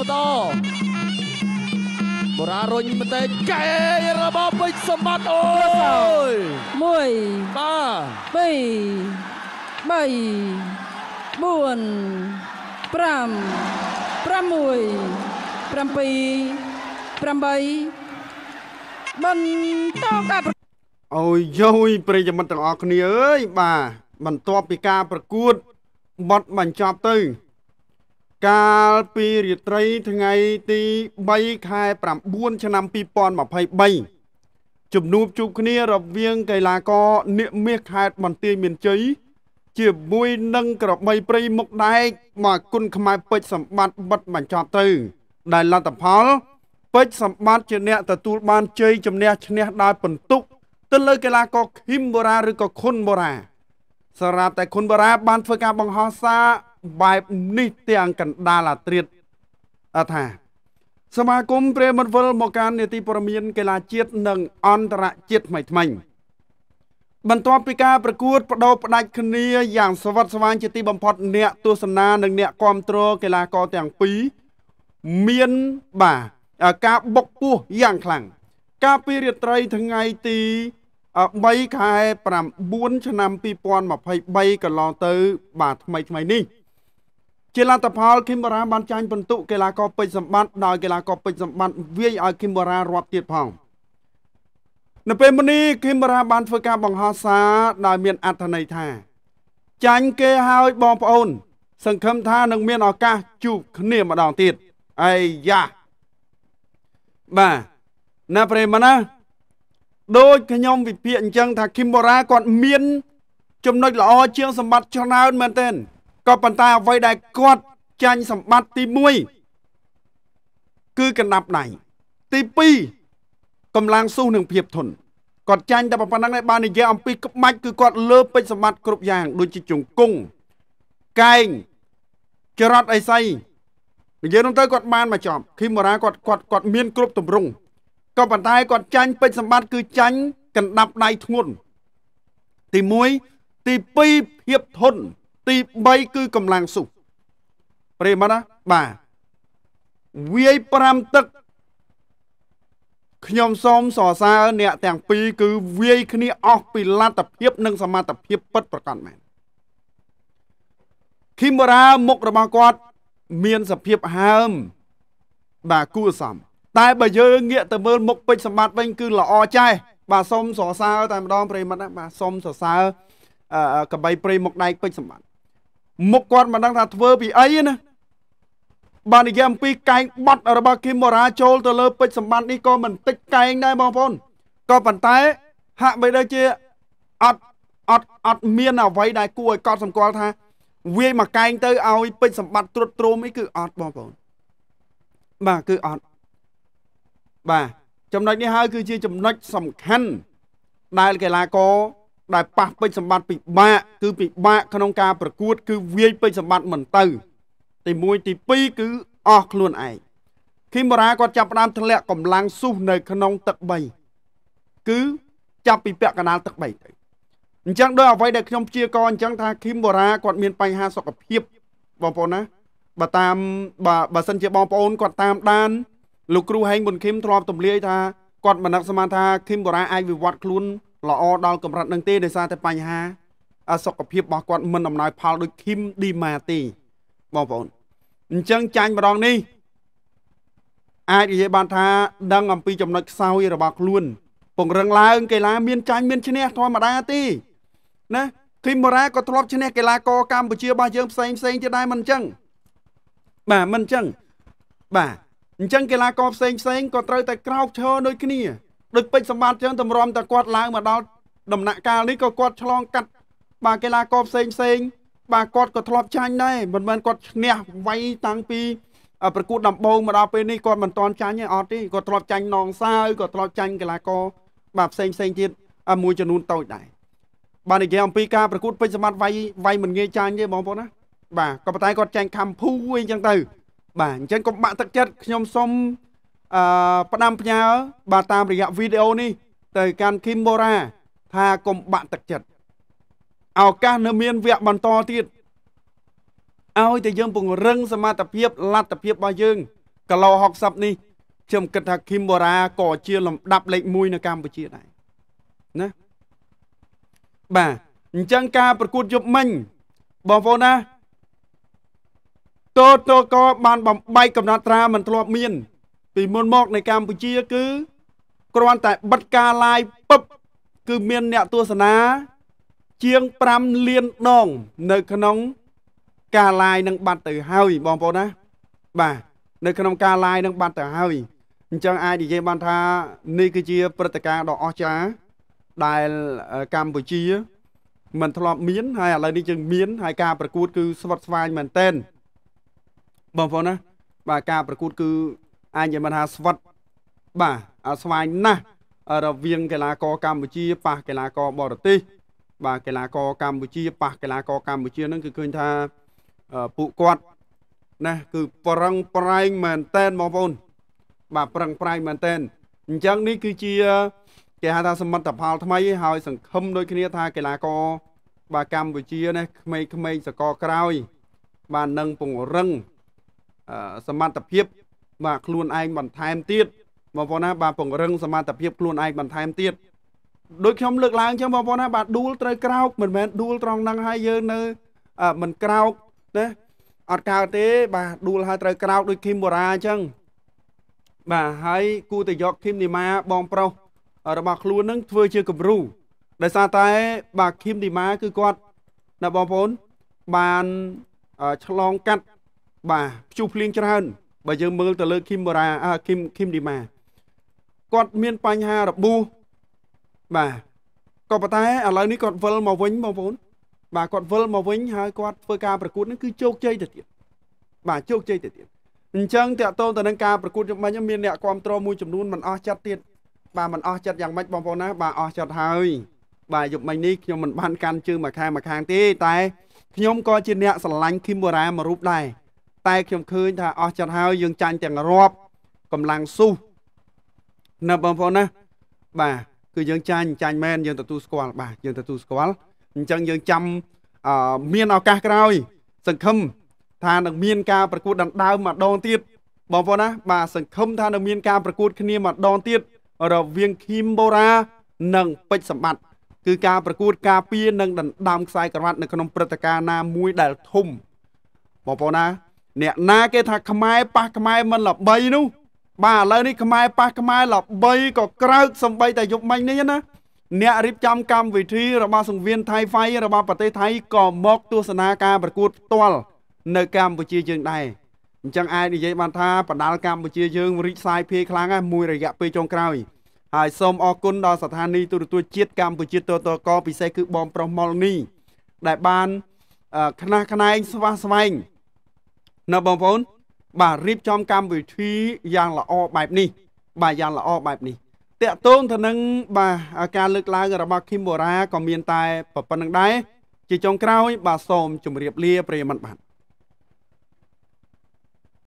ម្ដងបុរារុញមតេកែរបស់ពេជ្រសម្បត្តិអូយ1បាទ2 3 4 5 6 7 8បន្តការអូយយយប្រិយមិត្តទាំងអស់គ្នាអើយ បាទបន្ទាប់ពីការប្រកួតបត់បញ្ចប់ទៅកាលពីរាត្រីថ្ងៃទី3ខែ9ឆ្នាំ2023ជំនួបជួបគ្នារវាង កីឡាករនាគមាសខេត្តបន្ទាយមានជ័យជាមួយនឹងក្របីព្រៃមុខដែកមកគុណខ្មែរពេជ្រសម្បត្តិបិទបញ្ចប់ទៅ ដែលលទ្ធផលពេជ្រសម្បត្តិជាអ្នកទទួលបានជ័យជំនះឈ្នះដោយពិន្ទុទៅលើកីឡាករឃីមបូរ៉ាឬក៏ខុនបូរ៉ាសារ៉ាប់តែខុនបូរ៉ាបានធ្វើការបង្ហោះសារបែបនេះទាំងកណ្ដាលអាត្រិតថាសមាគមព្រេមិតវិលមកកាននីតិព័រមាន កីឡាជាតិនិងអន្តរជាតិថ្មីថ្មី បន្ទាប់ពីការប្រកួតបដោផ្ដាច់គ្នាយ៉ាងស្វិតស្វាញជាទីបំផុតអ្នកទស្សនានិងអ្នកគ្រប់គ្រងកីឡាករទាំងពីរមានបាទការបុកពោះយ៉ាងខ្លាំងកាលពីរាត្រីថ្ងៃទី3ខែ9ឆ្នាំ2023កន្លងទៅ បាទថ្មីថ្មីនេះជាលទ្ធផលគីមបារ៉ាបានចាញ់ពិន្ទុកីឡាករពេជ្រសម្បត្តិដោយកីឡាករពេជ្រសម្បត្តិវាយឲ្យគីមបារ៉ារាប់ទៀតផងនៅពេលមុននេះគីមបារ៉ាបានធ្វើការ បង្ហោះសារដោយមានអត្ថន័យថា ចាញ់គេឲ្យបងប្អូន សង្ឃឹមថានឹងមានឱកាសជួបគ្នាម្ដងទៀតអាយ៉ាបាទណាប្រិមណាដោយខ្ញុំវិភាគអញ្ចឹងថាគីមបារ៉ាគាត់មាន ចំណុចល្អជាងសម្បត្តិច្រើនមែនទែនក៏ប៉ុន្តែអ្វីដែលគាត់ចាញ់សម្បត្តិទី1គឺកណ្ដាប់ដៃទី2កម្លាំងស៊ូនិងភាពធន់គាត់ចាញ់តែប៉ុណ្ណឹងឯងបាននិយាយអំពីក្បាច់គឺគាត់លើពេជ្រសម្បត្តិគ្រប់យ៉ាងដូចជាជង្គង់កែងចរត់អីសីនិយាយនោះទៅគាត់បានមកចប់ឃីមូរ៉ាគាត់គាត់គាត់មានគ្រប់ទម្រង់ក៏ប៉ុន្តែគាត់ចាញ់ពេជ្រសម្បត្តិគឺចាញ់កណ្ដាប់ដៃធ្ងន់ទី1ទី2ភាពធន់ទី3គឺកម្លាំងសុខព្រៃមើលណាបាទវាយ5ទឹកខ្ញុំសូមសរសើរអ្នកទាំងពីរគឺវាយគ្នាអស់ពីលទ្ធភាពនិងសមត្ថភាពពិតប្រាកដមែនគីមូរ៉ាមុខរបស់គាត់ មានសភាពហើមបាទគួរសមតែបើយើងងាកទៅមើលមុខពេជ្រសម្បត្តិវិញគឺល្អចេះបាទសូមសរសើរតែម្ដងប្រិមត្តណាបាទសូមសរសើរកបៃព្រៃមុខដែកពេជ្រសម្បត្តិមុខគាត់មិនដឹងថាធ្វើពីអីណាបាននិយាយអំពីកែងបត់របស់គីមូរ៉ាចូលទៅលើពេជ្រសម្បត្តិនេះក៏មិនតិចកែងដែរបងប្អូនក៏ប៉ុន្តែហាក់បីដូចជាអត់អត់អត់មានអ្វីដែលគួរឲ្យកត់សម្គាល់ថា វាយមកកែងទៅឲ្យពេជ្រសម្បត្តិត្រុតត្រោមអីគឺអត់បងប្អូនបាទគឺអត់បាទចំណុចនេះហើយគឺជា ចំណុចសំខាន់ដែលកីឡាករដែលប៉ះពេជ្រសម្បត្តិពិបាកគឺពិបាកក្នុងការប្រកួត គឺវាយពេជ្រសម្បត្តិមិនទៅទី1ទី2គឺអស់ខ្លួនឯងឃីមរ៉ាគាត់ចាប់ផ្ដើមធ្លាក់កម្លាំងស៊ូសនៅក្នុងទឹក3គឺចាប់ពីពាក់កណ្ដាលទឹក3ទៅអញ្ចឹងដោយអ្វីដែលខ្ញុំព្យាករអញ្ចឹងថាឃីមរ៉ាគាត់មានបញ្ហាសុខភាពបងប្អូនណាបើតាមបើបើសិនជាបងប្អូនគាត់តាមដានលោកគ្រូហេងប៊ុនឃីមធ្លាប់ទម្លាយថាគាត់មិននឹកស្មានថាឃីមបូរ៉ាអាចវិវត្តខ្លួនល្អដល់កម្រិតនឹងទេដោយសារតែបញ្ហាសុខភាពរបស់គាត់មិនអំណោយផលដូចឃីមឌីម៉ាទេបងប្អូនអញ្ចឹងចាញ់ម្ដងនេះអាចនិយាយបានថាដឹងអំពីចំណុចខ្សោយរបស់ខ្លួន ពង្រឹងឡើងកីឡា មានចាញ់មានឈ្នះធម្មតាទេណាឃីមមូរ៉ាក៏ធ្លាប់ឈ្នះកីឡាករកម្ពុជារបស់យើងផ្សេងផ្សេងទៀតដែរមិនអញ្ចឹងបាទមិនអញ្ចឹងបាទអញ្ចឹងកីឡាករផ្សេងផ្សេងក៏ត្រូវតែក្រោកឈរដូចគ្នាដូចពេជ្រសម្បត្តិចឹងតម្រាំតែគាត់ឡើងមកដល់ដំណាក់កាលនេះក៏គាត់ឆ្លងកាត់បាទកីឡាករផ្សេងផ្សេង បាទគាត់ក៏ធ្លាប់ចាញ់ដែរមិនមែនគាត់ឈ្នះវាយតាំងពីប្រកួតដំបូងមកដល់ពេលនេះគាត់មិនតន់ចាញ់ទេអត់ទេគាត់ធ្លាប់ចាញ់នងសាវគាត់ធ្លាប់ចាញ់កីឡាករបាទផ្សេងផ្សេងទៀតមួយចំនួនតូចដែរបាទនិយាយអំពីការប្រកួត ពេជ្រសម្បត្តិវាយវាយមិនងាយចាញ់ទេបងប្អូនណាបាទក៏ប៉ុន្តែគាត់ចាញ់ខំភូអីចឹងទៅបាទអញ្ចឹងកុំបាក់ទឹកចិត្តខ្ញុំសូមអឺផ្ដាំផ្ញើបាទតាមរយៈវីដេអូនេះទៅកាន់គីមបូរ៉ាថាកុំបាក់ទឹកចិត្តឱកាសនៅមានវគ្គបន្តទៀតឲ្យតែយើងពង្រឹងសមត្ថភាពលັດតិភាពរបស់យើងកឡោ60នេះខ្ញុំគិតថាគីមបូរ៉ាក៏ជាលំដាប់លេខ1នៅកម្ពុជាដែរណាបាទអញ្ចឹងការប្រកួតយប់មិញបងប្អូនណាតូតូកបានបំបែកកំណត់ត្រាមិនធ្លាប់មានពីមុនមកនៅកម្ពុជាគឺគ្រាន់តែបិទការ live ពឹបគឺមានអ្នកទស្សនា ជាង5លានដងនៅក្នុងការ live នឹងបាត់ទៅហើយបងប្អូនណា បាទនៅក្នុងការ live នឹងបាត់ទៅហើយអញ្ចឹងអាចនិយាយបានថានេះគឺជាព្រឹត្តិការណ៍ដ៏អស្ចារ្យដែលកម្ពុជាមិនធ្លាប់មានហើយឥឡូវនេះយើងមានហើយការប្រកួតគឺស្វិតស្វាញមែនតែនបងប្អូនណាបាទការប្រកួតគឺអាចនិយាយបានថាស្វិតបាទអាស្វែងណាស់រវាងកីឡាករកម្ពុជាប៉ះកីឡាករបរទេសបាទកីឡាករកម្ពុជាប៉ះកីឡាករកម្ពុជានឹងគឺឃើញថាពួកគាត់ណាគឺប្រឹងប្រែងមែនតែនបងប្អូនបាទប្រឹងប្រែងមែនតែនអញ្ចឹងនេះគឺជាគេហៅថាសមិទ្ធផលថ្មីហើយសង្ឃឹមដូចគ្នាថាកីឡាករបាទកម្ពុជានេះក្មេងៗសកលក្រោយបាទនឹងពង្រឹងសមត្ថភាពបាទខ្លួនឯងបន្ថែមទៀតបងប្អូនណាបាទពង្រឹងសមត្ថភាពខ្លួនឯងបន្ថែមទៀតដូចខ្ញុំលើកឡើងអញ្ចឹងបងប្អូនណា បាទដួលត្រូវក្រោកមិនមែនដួលត្រង់ហ្នឹងហើយយើងនៅមិនក្រោកណាអត់កើតទេ បាទដួលហើយត្រូវក្រោកដូចឃីមបូរ៉ាអញ្ចឹងបាទហើយគូតយកឃីមនីម៉ាបងប្រុសរបស់ខ្លួននឹងធ្វើជាគំរូដោយសារតែ បាទឃីមនីម៉ាគឺគាត់ណាបងប្អូនបានឆ្លងកាត់បាទភ្ជុះភ្លៀងច្រើនបើយើងមើលទៅលើគីមបូរ៉ាអឺគីមគីមឌីម៉ាគាត់មានបញ្ហារបួសបាទក៏ប៉ុន្តែឥឡូវនេះគាត់វិលមកវិញបងប្អូនបាទគាត់វិលមកវិញ ហើយគាត់ធ្វើការប្រកួតនឹងគឺជោគជ័យទៅទៀតបាទជោគជ័យទៅទៀតអញ្ចឹងតកតងទៅនឹងការប្រកួតយ៉ាងម៉េចមានអ្នកគ្រប់គ្រងមួយចំនួនមិនអស់ចិត្តទៀតបាទមិនអស់ចិត្តយ៉ាងម៉េចបងប្អូនណាបាទអស់ចិត្តហើយបាទយប់មិញនេះខ្ញុំមិនបានកាន់ជើងមួយខាងមួយខាងទេ តែខ្ញុំក៏ជាអ្នក ស្រឡាញ់ឃីមបូរ៉ាមួយរូបដែរតែខ្ញុំឃើញថាអស់ចិត្តហើយយើងចាញ់ទាំងរាប់កម្លាំងស៊ូណាបងប្អូនណាបាទគឺយើងចាញ់ចាញ់មែនយើងទទួលស្គាល់បាទយើងទទួលស្គាល់អញ្ចឹងយើងចាំមានឱកាសក្រោយ សង្ឃឹមថានឹងមាន ការប្រកួតដណ្ដើមម្ដងទៀតបងប្អូនណាបាទសង្ឃឹមថានឹងមានការប្រកួតគ្នាម្ដងទៀតរវាងឃីមបូរ៉ានិងពេជ្រសម្បត្តិគឺការប្រកួត ការពារនិងដណ្ដើមខ្សែក្រវ៉ាត់ នៅក្នុងព្រឹត្តិការណ៍ណាមួយដែលធំបងប្អូនណាអ្នកណាគេថាខ្មែរប៉ះខ្មែរមិនល្បីនោះ បាទឥឡូវនេះខ្មែរប៉ះខ្មែរល្បីក៏ក្រោកសំបីតែយប់មិញនេះណាអ្នករៀបចំកម្មវិធីរបស់សង្វៀនថៃហ្វៃរបស់ប្រទេសថៃក៏មកទស្សនាការប្រកួតផ្ទាល់នៅកម្ពុជាយើងដែរអញ្ចឹងអាចនិយាយបានថាបណ្ដាលកម្ពុជាយើងរីកសាយភាយខ្លាំងណាស់មួយរយៈពេលចុងក្រោយហើយសូមអរគុណដល់ស្ថានីយទូរទស្សន៍ជាតិកម្ពុជាតតកពិសេសគឺបងប្រុសម៉ុលនីដែលបានខ្នះខ្នែង ស្វះស្វែងណាបងប្អូន បាទរៀបចំកម្មវិធីយ៉ាងល្អបែប នេះបាទយ៉ាងល្អបែបនេះតកតងទៅនឹងបាទការលើកឡើងរបស់ឃីមបូរ៉ាក៏មានតែប៉ុណ្្នឹងដែរជាចុងក្រោយ បាទសូមជម្រាបលាប្រិយមិត្តបាទ